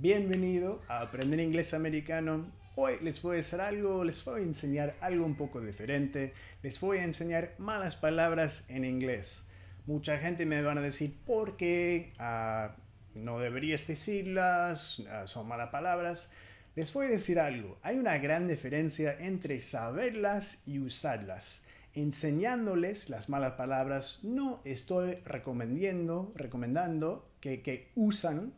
bienvenido a Aprender Inglés Americano. Hoy les voy a hacer algo, les voy a enseñar algo un poco diferente. Les voy a enseñar malas palabras en inglés. Mucha gente me van a decir por qué ah, no deberías decirlas, ah, son malas palabras. Les voy a decir algo, hay una gran diferencia entre saberlas y usarlas enseñándoles las malas palabras, no estoy recomendando, recomendando que, que usan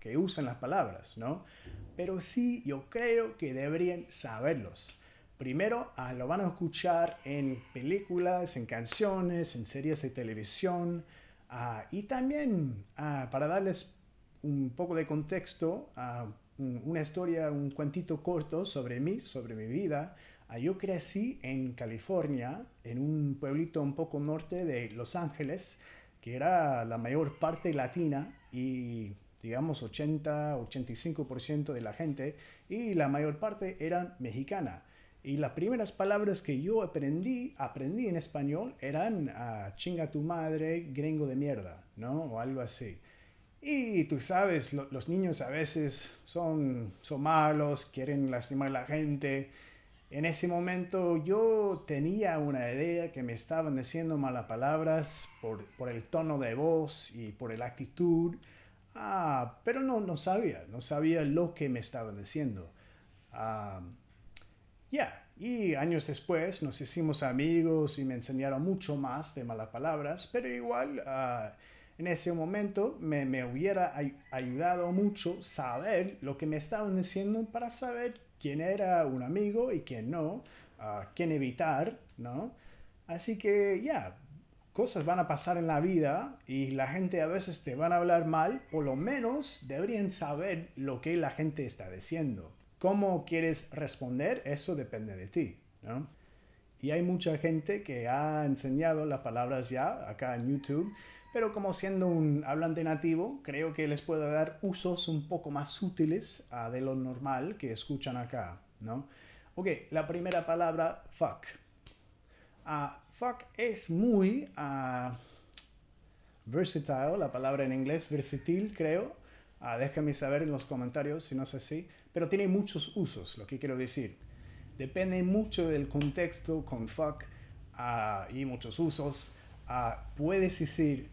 que usan las palabras, ¿no? Pero sí, yo creo que deberían saberlos. Primero, ah, lo van a escuchar en películas, en canciones, en series de televisión ah, y también ah, para darles un poco de contexto, una historia, un cuentito corto sobre mí, sobre mi vida. Yo crecí en California, en un pueblito un poco norte de Los Ángeles, que era la mayor parte latina y digamos 80, 85% de la gente y la mayor parte eran mexicana. Y las primeras palabras que yo aprendí, aprendí en español eran ah, chinga tu madre, gringo de mierda, ¿no? O algo así. Y tú sabes, los niños a veces son, son malos, quieren lastimar a la gente. En ese momento yo tenía una idea que me estaban diciendo malas palabras por, el tono de voz y por la actitud, ah, pero no, no sabía, no sabía lo que me estaban diciendo. Ah, ya, y años después nos hicimos amigos y me enseñaron mucho más de malas palabras, pero igual ah, en ese momento me, hubiera ayudado mucho saber lo que me estaban diciendo para saber quién era un amigo y quién no, quién evitar, ¿no? Así que ya, cosas van a pasar en la vida y la gente a veces te van a hablar mal, por lo menos deberían saber lo que la gente está diciendo. Cómo quieres responder, eso depende de ti, ¿no? Y hay mucha gente que ha enseñado las palabras ya acá en YouTube pero como siendo un hablante nativo, creo que les puedo dar usos un poco más útiles de lo normal que escuchan acá, ¿no? Ok, la primera palabra, fuck. Ah, fuck es muy ah, versatile, la palabra en inglés, versátil, creo. Ah, déjame saber en los comentarios si no es así, pero tiene muchos usos, lo que quiero decir. Depende mucho del contexto con fuck y muchos usos. puedes decir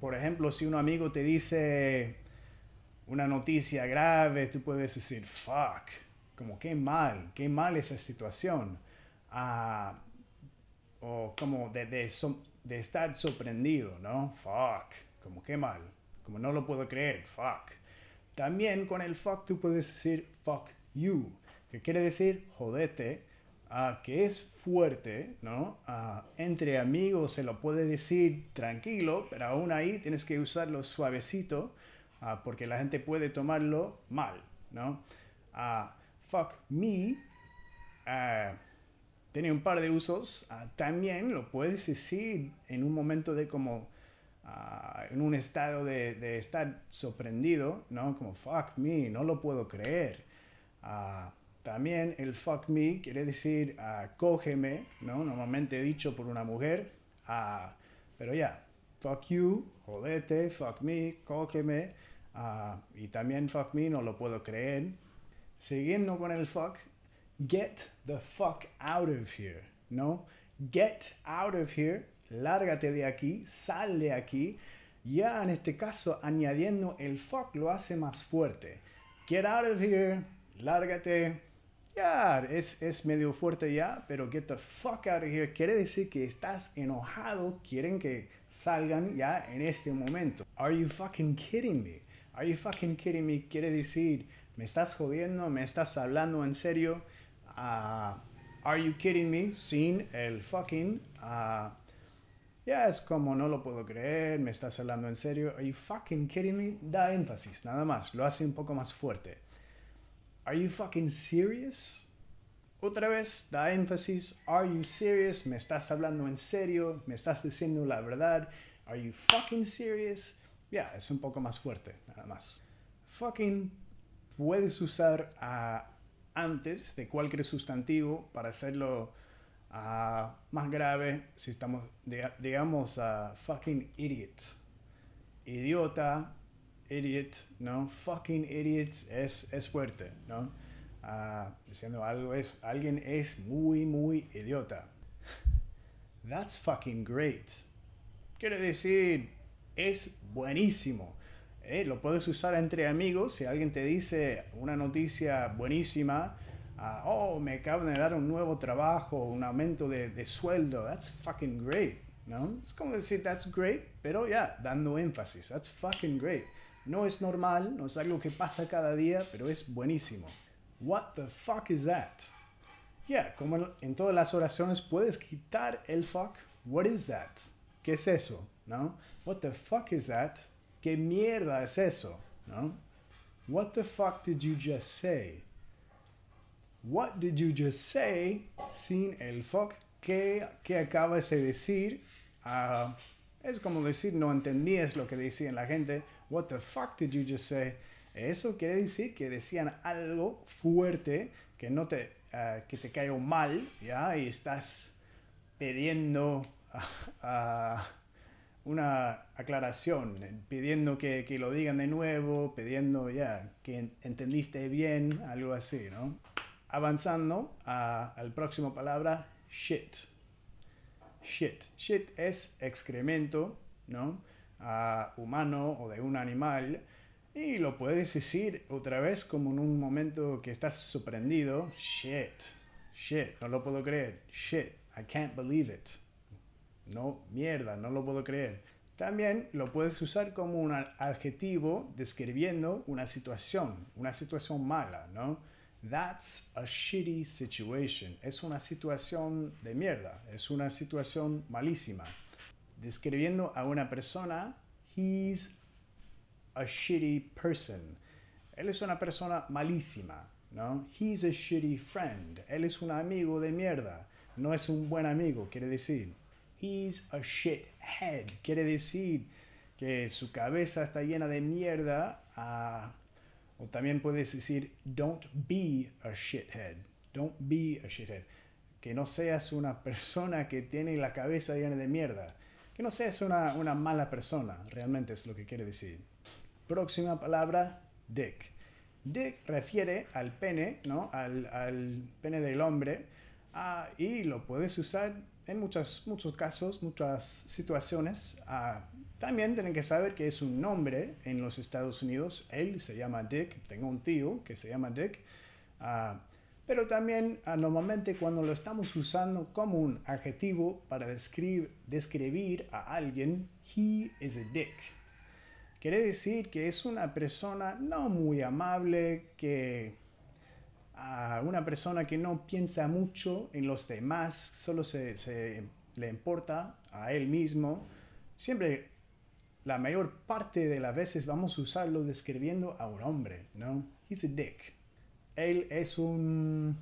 por ejemplo, si un amigo te dice una noticia grave, tú puedes decir, fuck, como qué mal, qué mal esa situación. Ah, o como de, de, estar sorprendido, ¿no? Fuck, como qué mal, como no lo puedo creer, fuck. También con el fuck tú puedes decir fuck you, que quiere decir jodete que es fuerte, ¿no? entre amigos se lo puede decir tranquilo, pero aún ahí tienes que usarlo suavecito ah, porque la gente puede tomarlo mal, ¿no? Ah, fuck me ah, tiene un par de usos. también lo puedes decir en un momento de como... en un estado de, de, estar sorprendido, ¿no? Como, fuck me, no lo puedo creer. También el fuck me quiere decir ah, cógeme, ¿no? Normalmente dicho por una mujer. Ah, pero ya, fuck you, jodete, fuck me, cógeme. Ah, y también fuck me, no lo puedo creer. Siguiendo con el fuck, get the fuck out of here, ¿no? Get out of here, lárgate de aquí, sal de aquí. Ya en este caso, añadiendo el fuck lo hace más fuerte. Get out of here, lárgate, ya, es, es medio fuerte ya, pero get the fuck out of here quiere decir que estás enojado, quieren que salgan ya en este momento. Are you fucking kidding me? Are you fucking kidding me? Quiere decir, me estás jodiendo, me estás hablando en serio. Ah, are you kidding me? Sin el fucking. Ah, ya es como no lo puedo creer, me estás hablando en serio, are you fucking kidding me? Da énfasis, nada más, lo hace un poco más fuerte. ¿Are you fucking serious? Otra vez da énfasis, ¿Are you serious? ¿Me estás hablando en serio? ¿Me estás diciendo la verdad? ¿Are you fucking serious? Ya, es un poco más fuerte, nada más. Fucking puedes usar ah, antes de cualquier sustantivo para hacerlo ah, más grave si estamos, digamos, a ah, fucking idiot. Idiota, idiot, ¿no? Fucking idiots es, es fuerte, ¿no? Ah, diciendo algo es, alguien es muy, muy idiota. That's fucking great. Quiere decir, es buenísimo. Eh, lo puedes usar entre amigos. Si alguien te dice una noticia buenísima, ah, oh, me acaban de dar un nuevo trabajo, un aumento de, sueldo, that's fucking great. ¿no? Es como decir, that's great, pero ya, dando énfasis, that's fucking great. No es normal, no es algo que pasa cada día, pero es buenísimo. What the fuck is that? Yeah, como en todas las oraciones puedes quitar el fuck. What is that? ¿Qué es eso? ¿No? What the fuck is that? ¿Qué mierda es eso? ¿No? What the fuck did you just say? What did you just say? Sin el fuck. ¿Qué, acabas de decir? Ah, es como decir no entendías lo que decían la gente. What the fuck did you just say? Eso quiere decir que decían algo fuerte que no te, ah, que te cayó mal, ¿ya? Y estás pidiendo ah, ah, una aclaración, pidiendo que, lo digan de nuevo, pidiendo, ya, que entendiste bien, algo así, ¿no? Avanzando a, al próximo palabra, shit. Shit. Shit es excremento, ¿no? a humano o de un animal y lo puedes decir otra vez como en un momento que estás sorprendido. Shit, shit, no lo puedo creer. Shit, I can't believe it. No, mierda, no lo puedo creer. También lo puedes usar como un adjetivo describiendo una situación, una situación mala, ¿no? That's a shitty situation. Es una situación de mierda, es una situación malísima describiendo a una persona, he's a shitty person. Él es una persona malísima, ¿no? He's a shitty friend. Él es un amigo de mierda. No es un buen amigo, quiere decir. He's a shithead. Quiere decir que su cabeza está llena de mierda. Ah, o también puedes decir, don't be a shithead. Don't be a shithead. Que no seas una persona que tiene la cabeza llena de mierda que no seas una, una mala persona, realmente es lo que quiere decir. Próxima palabra, dick. Dick refiere al pene, ¿no? Al, pene del hombre ah, y lo puedes usar en muchas, muchos casos, muchas situaciones. Ah, también tienen que saber que es un nombre en los Estados Unidos. Él se llama Dick. Tengo un tío que se llama Dick. Ah, pero también ah, normalmente cuando lo estamos usando como un adjetivo para describir, a alguien, he is a dick. Quiere decir que es una persona no muy amable, que a ah, una persona que no piensa mucho en los demás, solo se, se le importa a él mismo. Siempre, la mayor parte de las veces vamos a usarlo describiendo a un hombre, ¿no? He's a dick él es un...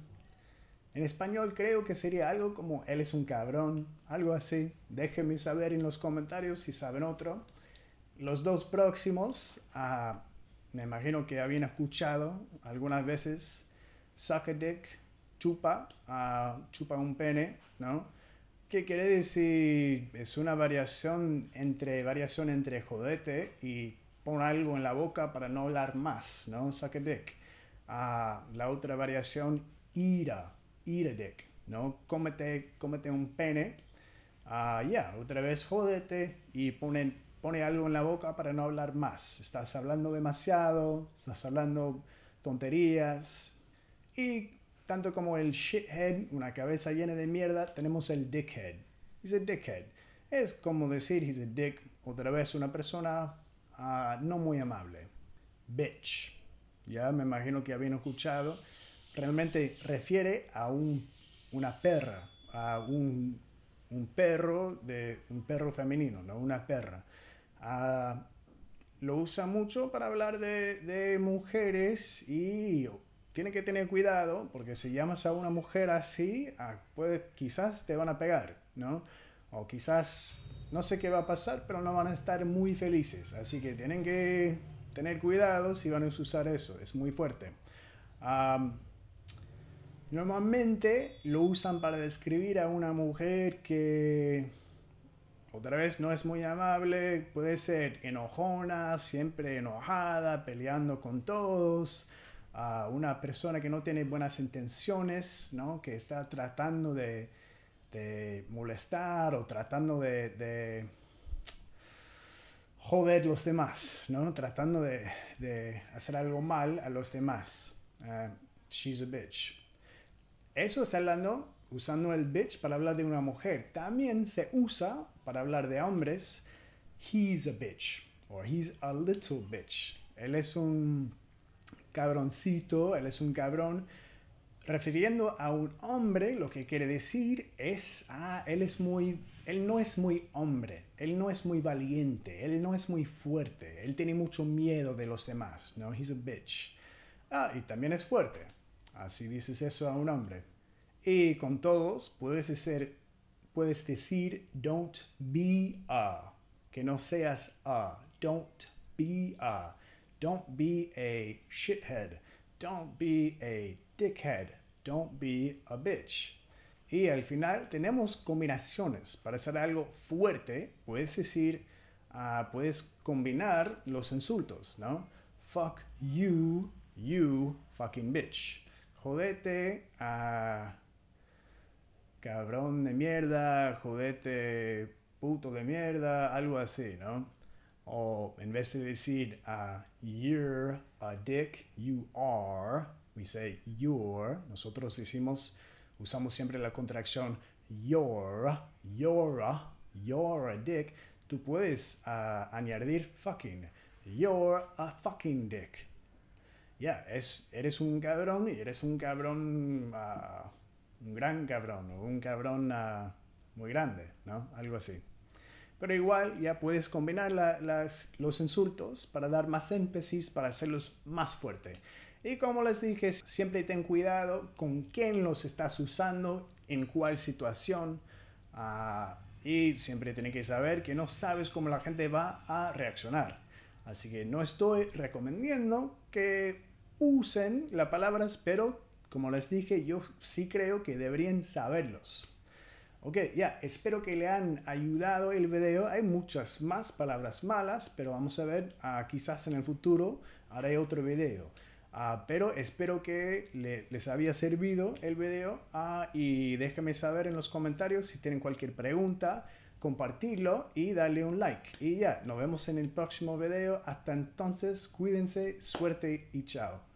En español creo que sería algo como él es un cabrón, algo así. Déjenme saber en los comentarios si saben otro. Los dos próximos, me imagino que habían escuchado algunas veces, suck chupa, chupa un pene, ¿no? ¿Qué quiere decir? Es una variación entre, variación entre jodete y pon algo en la boca para no hablar más, ¿no? Suck Ah, la otra variación, ira, ira ¿no? Cómete, cómete un pene. Ah, ya, otra vez jódete y pone, algo en la boca para no hablar más. Estás hablando demasiado, estás hablando tonterías. Y tanto como el shithead, una cabeza llena de mierda, tenemos el dickhead. He's a dickhead. Es como decir he's a dick, otra vez una persona ah, no muy amable. Bitch ya me imagino que habían escuchado, realmente refiere a un, una perra, a un, perro, de, un perro femenino, no una perra. Ah, lo usa mucho para hablar de, mujeres y tiene que tener cuidado porque si llamas a una mujer así, ah, puede, quizás te van a pegar, ¿no? O quizás no sé qué va a pasar, pero no van a estar muy felices. Así que tienen que tener cuidado si van a usar eso, es muy fuerte. normalmente lo usan para describir a una mujer que otra vez no es muy amable, puede ser enojona, siempre enojada, peleando con todos, a una persona que no tiene buenas intenciones, ¿no? que está tratando de, molestar o tratando de joder los demás, ¿no? Tratando de, hacer algo mal a los demás. Eh, she's a bitch. Eso es hablando, usando el bitch para hablar de una mujer. También se usa para hablar de hombres. He's a bitch. Or he's a little bitch. Él es un cabroncito, él es un cabrón refiriendo a un hombre, lo que quiere decir es, ah, él es muy, él no es muy hombre, él no es muy valiente, él no es muy fuerte, él tiene mucho miedo de los demás, no, he's a bitch. Ah, y también es fuerte. Así dices eso a un hombre. Y con todos puedes decir, puedes decir don't be a, que no seas a, don't be a, don't be a shithead, don't be a dickhead, don't be a bitch. Y al final tenemos combinaciones. Para hacer algo fuerte, puedes decir, ah, puedes combinar los insultos, ¿no? Fuck you, you fucking bitch. Jodete, ah, cabrón de mierda, jodete, puto de mierda, algo así, ¿no? O en vez de decir, ah, you're a dick, you are we say you're, nosotros decimos, usamos siempre la contracción your, your, you're a dick, tú puedes ah, añadir fucking. You're a ah, fucking dick. Ya, es, eres un cabrón y eres un cabrón, ah, un gran cabrón o un cabrón muy grande, ¿no? Algo así. Pero igual ya puedes combinar los insultos para dar más énfasis, para hacerlos más fuerte. Y como les dije, siempre ten cuidado con quién los estás usando, en cuál situación. Ah, y siempre tienes que saber que no sabes cómo la gente va a reaccionar. Así que no estoy recomendando que usen las palabras, pero como les dije, yo sí creo que deberían saberlos. Ok, ya, espero que le han ayudado el video. Hay muchas más palabras malas, pero vamos a ver, ah, quizás en el futuro haré otro video. Ah, pero espero que les había servido el video ah, y déjenme saber en los comentarios si tienen cualquier pregunta, compartirlo y darle un like. Y ya, nos vemos en el próximo video. Hasta entonces, cuídense, suerte y chao.